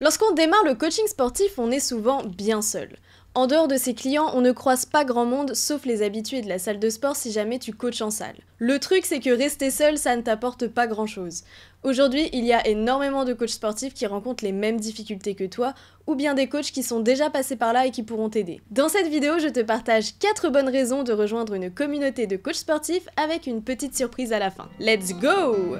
Lorsqu'on démarre le coaching sportif, on est souvent bien seul. En dehors de ses clients, on ne croise pas grand monde sauf les habitués de la salle de sport si jamais tu coaches en salle. Le truc c'est que rester seul, ça ne t'apporte pas grand-chose. Aujourd'hui, il y a énormément de coachs sportifs qui rencontrent les mêmes difficultés que toi ou bien des coachs qui sont déjà passés par là et qui pourront t'aider. Dans cette vidéo, je te partage 4 bonnes raisons de rejoindre une communauté de coachs sportifs avec une petite surprise à la fin. Let's go!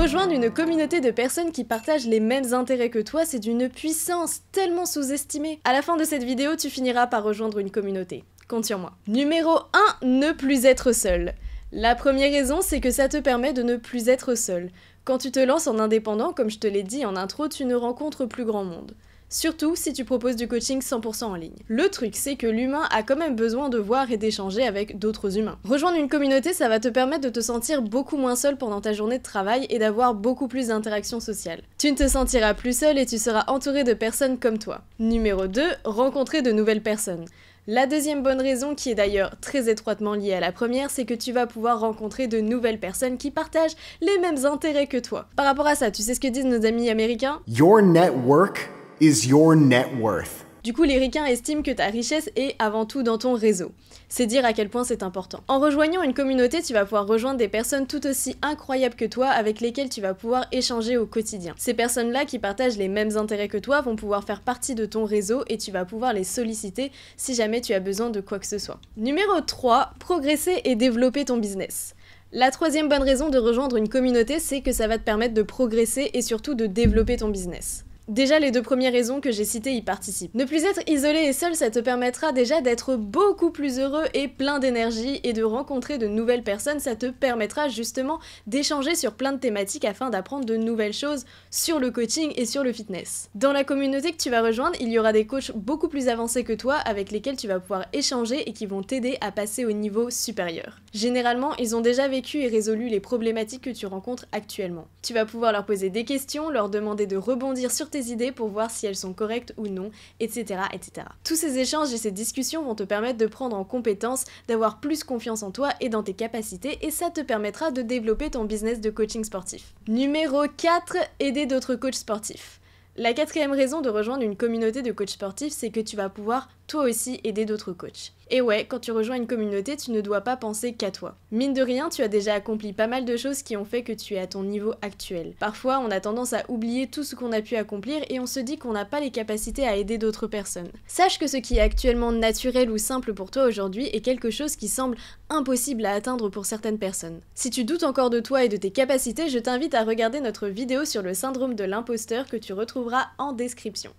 Rejoindre une communauté de personnes qui partagent les mêmes intérêts que toi, c'est d'une puissance tellement sous-estimée. À la fin de cette vidéo, tu finiras par rejoindre une communauté. Compte sur moi. Numéro 1, ne plus être seul. La première raison, c'est que ça te permet de ne plus être seul. Quand tu te lances en indépendant, comme je te l'ai dit en intro, tu ne rencontres plus grand monde. Surtout si tu proposes du coaching 100% en ligne. Le truc, c'est que l'humain a quand même besoin de voir et d'échanger avec d'autres humains. Rejoindre une communauté, ça va te permettre de te sentir beaucoup moins seul pendant ta journée de travail et d'avoir beaucoup plus d'interactions sociales. Tu ne te sentiras plus seul et tu seras entouré de personnes comme toi. Numéro 2, rencontrer de nouvelles personnes. La deuxième bonne raison, qui est d'ailleurs très étroitement liée à la première, c'est que tu vas pouvoir rencontrer de nouvelles personnes qui partagent les mêmes intérêts que toi. Par rapport à ça, tu sais ce que disent nos amis américains Your network is your net worth. Du coup, les ricains estiment que ta richesse est avant tout dans ton réseau. C'est dire à quel point c'est important. En rejoignant une communauté, tu vas pouvoir rejoindre des personnes tout aussi incroyables que toi avec lesquelles tu vas pouvoir échanger au quotidien. Ces personnes-là qui partagent les mêmes intérêts que toi vont pouvoir faire partie de ton réseau et tu vas pouvoir les solliciter si jamais tu as besoin de quoi que ce soit. Numéro 3, progresser et développer ton business. La troisième bonne raison de rejoindre une communauté, c'est que ça va te permettre de progresser et surtout de développer ton business. Déjà, les deux premières raisons que j'ai citées y participent. Ne plus être isolé et seul, ça te permettra déjà d'être beaucoup plus heureux et plein d'énergie et de rencontrer de nouvelles personnes. Ça te permettra justement d'échanger sur plein de thématiques afin d'apprendre de nouvelles choses sur le coaching et sur le fitness. Dans la communauté que tu vas rejoindre, il y aura des coachs beaucoup plus avancés que toi avec lesquels tu vas pouvoir échanger et qui vont t'aider à passer au niveau supérieur. Généralement, ils ont déjà vécu et résolu les problématiques que tu rencontres actuellement. Tu vas pouvoir leur poser des questions, leur demander de rebondir sur tes idées pour voir si elles sont correctes ou non, etc. etc. Tous ces échanges et ces discussions vont te permettre de prendre en compétence, d'avoir plus confiance en toi et dans tes capacités, et ça te permettra de développer ton business de coaching sportif. Numéro 4, aider d'autres coachs sportifs. La quatrième raison de rejoindre une communauté de coachs sportifs, c'est que tu vas pouvoir toi aussi aider d'autres coachs. Et ouais, quand tu rejoins une communauté, tu ne dois pas penser qu'à toi. Mine de rien, tu as déjà accompli pas mal de choses qui ont fait que tu es à ton niveau actuel. Parfois, on a tendance à oublier tout ce qu'on a pu accomplir et on se dit qu'on n'a pas les capacités à aider d'autres personnes. Sache que ce qui est actuellement naturel ou simple pour toi aujourd'hui est quelque chose qui semble impossible à atteindre pour certaines personnes. Si tu doutes encore de toi et de tes capacités, je t'invite à regarder notre vidéo sur le syndrome de l'imposteur que tu retrouveras en description.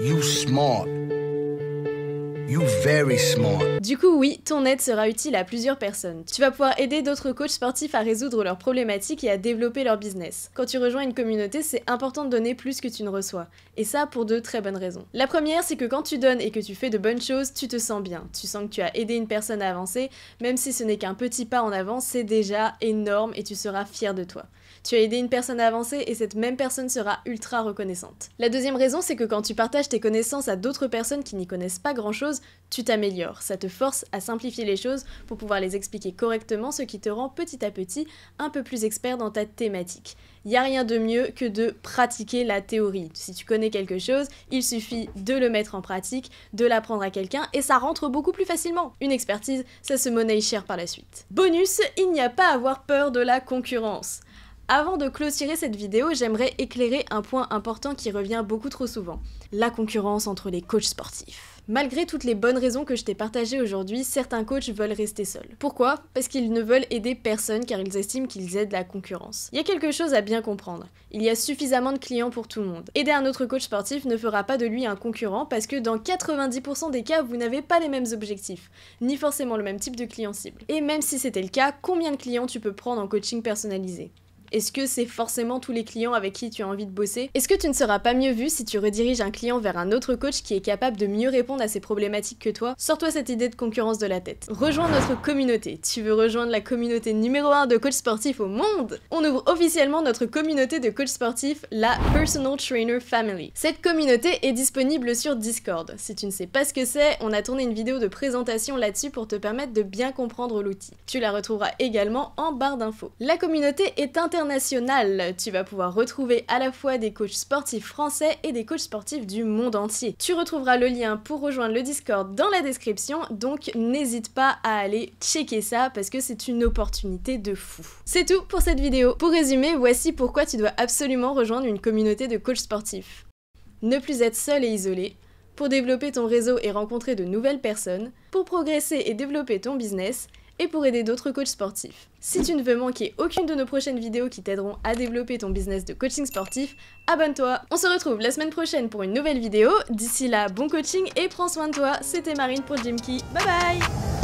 You very Du coup, oui, ton aide sera utile à plusieurs personnes. Tu vas pouvoir aider d'autres coachs sportifs à résoudre leurs problématiques et à développer leur business. Quand tu rejoins une communauté, c'est important de donner plus que tu ne reçois. Et ça pour deux très bonnes raisons. La première, c'est que quand tu donnes et que tu fais de bonnes choses, tu te sens bien. Tu sens que tu as aidé une personne à avancer, même si ce n'est qu'un petit pas en avant, c'est déjà énorme et tu seras fier de toi. Tu as aidé une personne à avancer et cette même personne sera ultra reconnaissante. La deuxième raison, c'est que quand tu partages tes connaissances à d'autres personnes qui n'y connaissent pas grand-chose, tu t'améliores. Ça te force à simplifier les choses pour pouvoir les expliquer correctement, ce qui te rend petit à petit un peu plus expert dans ta thématique. Il n'y a rien de mieux que de pratiquer la théorie. Si tu connais quelque chose, il suffit de le mettre en pratique, de l'apprendre à quelqu'un et ça rentre beaucoup plus facilement. Une expertise, ça se monnaie cher par la suite. Bonus, il n'y a pas à avoir peur de la concurrence. Avant de clôturer cette vidéo, j'aimerais éclairer un point important qui revient beaucoup trop souvent, la concurrence entre les coachs sportifs. Malgré toutes les bonnes raisons que je t'ai partagées aujourd'hui, certains coachs veulent rester seuls. Pourquoi Parce qu'ils ne veulent aider personne car ils estiment qu'ils aident la concurrence. Il y a quelque chose à bien comprendre. Il y a suffisamment de clients pour tout le monde. Aider un autre coach sportif ne fera pas de lui un concurrent parce que dans 90% des cas, vous n'avez pas les mêmes objectifs, ni forcément le même type de client cible. Et même si c'était le cas, combien de clients tu peux prendre en coaching personnalisé est-ce que c'est forcément tous les clients avec qui tu as envie de bosser Est-ce que tu ne seras pas mieux vu si tu rediriges un client vers un autre coach qui est capable de mieux répondre à ses problématiques que toi Sors-toi cette idée de concurrence de la tête. Rejoins notre communauté. Tu veux rejoindre la communauté numéro 1 de coachs sportifs au monde On ouvre officiellement notre communauté de coachs sportifs, la Personal Trainer Family. Cette communauté est disponible sur Discord. Si tu ne sais pas ce que c'est, on a tourné une vidéo de présentation là-dessus pour te permettre de bien comprendre l'outil. Tu la retrouveras également en barre d'infos. La communauté est internationale international. Tu vas pouvoir retrouver à la fois des coachs sportifs français et des coachs sportifs du monde entier. Tu retrouveras le lien pour rejoindre le Discord dans la description, donc n'hésite pas à aller checker ça parce que c'est une opportunité de fou. C'est tout pour cette vidéo. Pour résumer, voici pourquoi tu dois absolument rejoindre une communauté de coachs sportifs. Ne plus être seul et isolé, pour développer ton réseau et rencontrer de nouvelles personnes, pour progresser et développer ton business, et pour aider d'autres coachs sportifs. Si tu ne veux manquer aucune de nos prochaines vidéos qui t'aideront à développer ton business de coaching sportif, abonne-toi. On se retrouve la semaine prochaine pour une nouvelle vidéo. D'ici là, bon coaching et prends soin de toi. C'était Marine pour Jimki. Bye bye